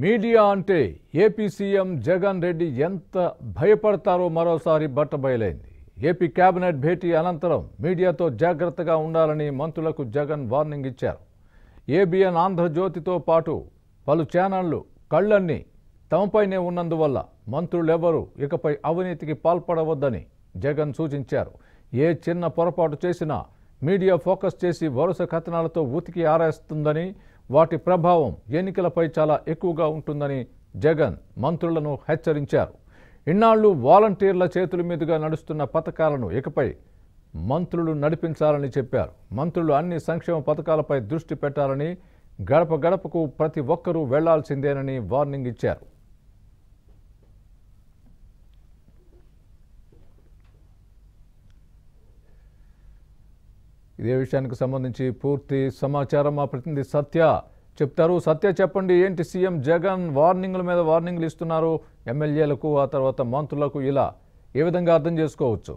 media అంటే AP CM Jagan Reddy ఎంత భయపడతారో మరోసారి బట్టబయలైంది ఏపీ కేబినెట్ భేటీ అనంతరం మీడియాతో జాగ్రత్తగా ఉండాలని మంత్రులకు జగన్ వార్నింగ్ ఇచ్చారు ఏబిఎన్ ఆంధ్రజ్యోతితో పాటు పలు ఛానళ్లు కళ్ళన్నీ తమపైనే ఉన్నందువల్ల మంత్రులెవరూ ఇకపై అవినీతికి పాల్పడవద్దని జగన్ సూచించారు ఏ చిన్న పొరపాటు చేసినా మీడియా ఫోకస్ చేసి వరుస కథనాలతో ఉతికి ఆరేస్తుందని వాటి ప్రభావం ఎన్నికలపై చాలా ఎక్కువగా ఉంటుందని జగన్ మంత్రులను హెచ్చరించారు ఇన్నాళ్లు వాలంటీర్ల చేతుల మీదుగా నడుస్తున్న పథకాలను ఇకపై మంత్రులు నడిపించాలని చెప్పారు మంత్రులు అన్ని సంక్షేమ పథకాలపై దృష్టి పెట్టాలని గడప గడపకు ప్రతి ఒక్కరూ వెళ్లాల్సిందేనని వార్నింగ్ ఇచ్చారు ఇదే విషయానికి సంబంధించి పూర్తి సమాచారం మా ప్రతినిధి సత్య చెప్తారు సత్య చెప్పండి ఏంటి సీఎం జగన్ వార్నింగ్ల మీద వార్నింగ్లు ఇస్తున్నారు ఎమ్మెల్యేలకు ఆ తర్వాత మంత్రులకు ఇలా ఏ విధంగా అర్థం చేసుకోవచ్చు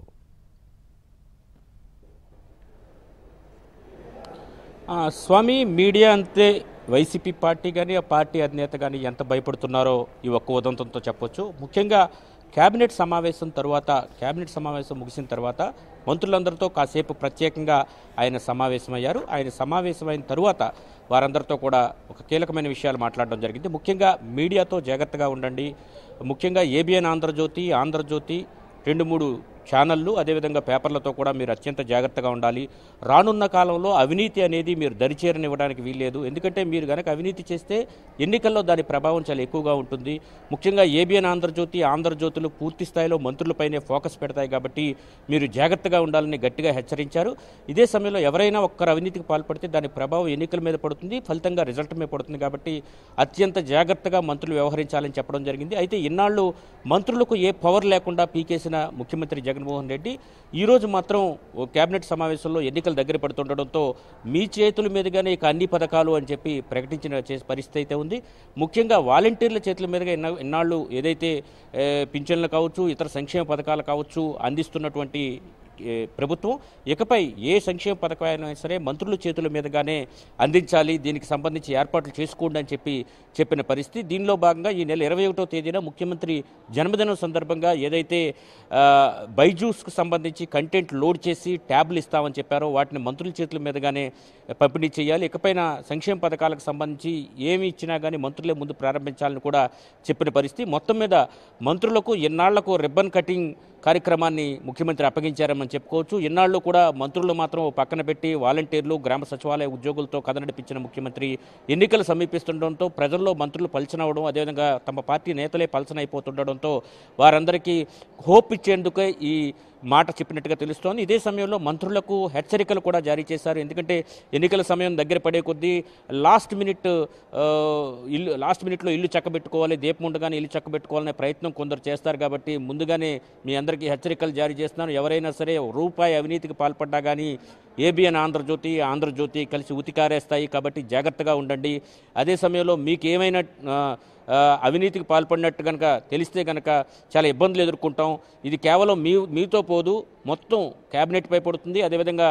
స్వామి మీడియా అంతే వైసీపీ పార్టీ కానీ ఆ పార్టీ అధినేత కానీ ఎంత భయపడుతున్నారో ఈ ఒక్క ఉదంతంతో చెప్పొచ్చు ముఖ్యంగా కేబినెట్ సమావేశం తర్వాత కేబినెట్ సమావేశం ముగిసిన తర్వాత మంత్రులందరితో కాసేపు ప్రత్యేకంగా ఆయన సమావేశమయ్యారు ఆయన సమావేశమైన తరువాత వారందరితో కూడా ఒక కీలకమైన విషయాలు మాట్లాడడం జరిగింది ముఖ్యంగా మీడియాతో జాగ్రత్తగా ఉండండి ముఖ్యంగా ఏబిఎన్ ఆంధ్రజ్యోతి ఆంధ్రజ్యోతి రెండు మూడు ఛానళ్ళు అదేవిధంగా పేపర్లతో కూడా మీరు అత్యంత జాగ్రత్తగా ఉండాలి రానున్న కాలంలో అవినీతి అనేది మీరు దరిచేరనివ్వడానికి వీల్లేదు ఎందుకంటే మీరు కనుక అవినీతి చేస్తే ఎన్నికల్లో దాని ప్రభావం చాలా ఎక్కువగా ఉంటుంది ముఖ్యంగా ఏబిఎన్ ఆంధ్రజ్యోతి ఆంధ్రజ్యోతులు పూర్తి స్థాయిలో మంత్రులపైనే ఫోకస్ పెడతాయి కాబట్టి మీరు జాగ్రత్తగా ఉండాలని గట్టిగా హెచ్చరించారు ఇదే సమయంలో ఎవరైనా ఒక్కరు అవినీతికి పాల్పడితే దాని ప్రభావం ఎన్నికల మీద పడుతుంది ఫలితంగా రిజల్ట్ మీద పడుతుంది కాబట్టి అత్యంత జాగ్రత్తగా మంత్రులు వ్యవహరించాలని చెప్పడం జరిగింది అయితే ఇన్నాళ్ళు మంత్రులకు ఏ పవర్ లేకుండా పీకేసిన ముఖ్యమంత్రి జగన్ జగన్మోహన్ రెడ్డి ఈరోజు మాత్రం కేబినెట్ సమావేశంలో ఎన్నికలు దగ్గర పడుతుండడంతో మీ చేతుల మీదుగానే ఇక అన్ని పథకాలు అని చెప్పి ప్రకటించిన పరిస్థితి అయితే ఉంది ముఖ్యంగా వాలంటీర్ల చేతుల మీదుగా ఇన్నాళ్ళు ఏదైతే పింఛన్లు కావచ్చు ఇతర సంక్షేమ పథకాలు కావచ్చు అందిస్తున్నటువంటి ప్రభుత్వం ఇకపై ఏ సంక్షేమ పథకమైనా సరే మంత్రుల చేతుల మీదుగానే అందించాలి దీనికి సంబంధించి ఏర్పాట్లు చేసుకోండి అని చెప్పి చెప్పిన పరిస్థితి దీనిలో భాగంగా ఈ నెల ఇరవై ఒకటో తేదీన ముఖ్యమంత్రి జన్మదినం సందర్భంగా ఏదైతే బైజూస్కు సంబంధించి కంటెంట్ లోడ్ చేసి ట్యాబ్లు ఇస్తామని చెప్పారో వాటిని మంత్రుల చేతుల మీదుగానే పంపిణీ చేయాలి ఇకపైన సంక్షేమ పథకాలకు సంబంధించి ఏమి ఇచ్చినా కానీ మంత్రులే ముందు ప్రారంభించాలని కూడా చెప్పిన పరిస్థితి మొత్తం మీద మంత్రులకు ఎన్నాళ్లకు రిబ్బన్ కటింగ్ కార్యక్రమాన్ని ముఖ్యమంత్రి అప్పగించారని చెప్పుకోవచ్చు ఇన్నాళ్ళు కూడా మంత్రులు మాత్రం పక్కన పెట్టి వాలంటీర్లు గ్రామ సచివాలయ ఉద్యోగులతో కథ నడిపించిన ముఖ్యమంత్రి ఎన్నికలు సమీపిస్తుండడంతో ప్రజల్లో మంత్రులు పలచనవడం అదేవిధంగా తమ పార్టీ నేతలే పలచనైపోతుండడంతో వారందరికీ హోప్ ఇచ్చేందుకే ఈ మాట చెప్పినట్టుగా తెలుస్తోంది ఇదే సమయంలో మంత్రులకు హెచ్చరికలు కూడా జారీ చేశారు ఎందుకంటే ఎన్నికల సమయం దగ్గర పడే కొద్దీ లాస్ట్ మినిట్ ఇల్లు లాస్ట్ మినిట్లో ఇల్లు చక్కబెట్టుకోవాలి దీపం ఉండగానే ఇల్లు చక్కబెట్టుకోవాలనే ప్రయత్నం కొందరు చేస్తారు కాబట్టి ముందుగానే మీ అందరికీ హెచ్చరికలు జారీ చేస్తున్నాను ఎవరైనా సరే రూపాయి అవినీతికి పాల్పడ్డా కానీ ఏబిఎన్ ఆంధ్రజ్యోతి ఆంధ్రజ్యోతి కలిసి ఉతికారేస్తాయి కాబట్టి జాగ్రత్తగా ఉండండి అదే సమయంలో మీకు ఏమైనా అవినీతికి పాల్పడినట్టు కనుక తెలిస్తే కనుక చాలా ఇబ్బందులు ఎదుర్కొంటాం ఇది కేవలం మీ మీతో పోదు మొత్తం క్యాబినెట్పై పడుతుంది అదేవిధంగా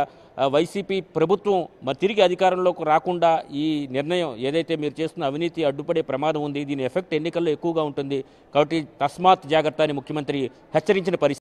వైసీపీ ప్రభుత్వం మరి తిరిగి అధికారంలోకి రాకుండా ఈ నిర్ణయం ఏదైతే మీరు చేస్తున్న అవినీతి అడ్డుపడే ప్రమాదం ఉంది దీని ఎఫెక్ట్ ఎన్నికల్లో ఎక్కువగా ఉంటుంది కాబట్టి తస్మాత్ జాగ్రత్త అని ముఖ్యమంత్రి హెచ్చరించిన పరిస్థితి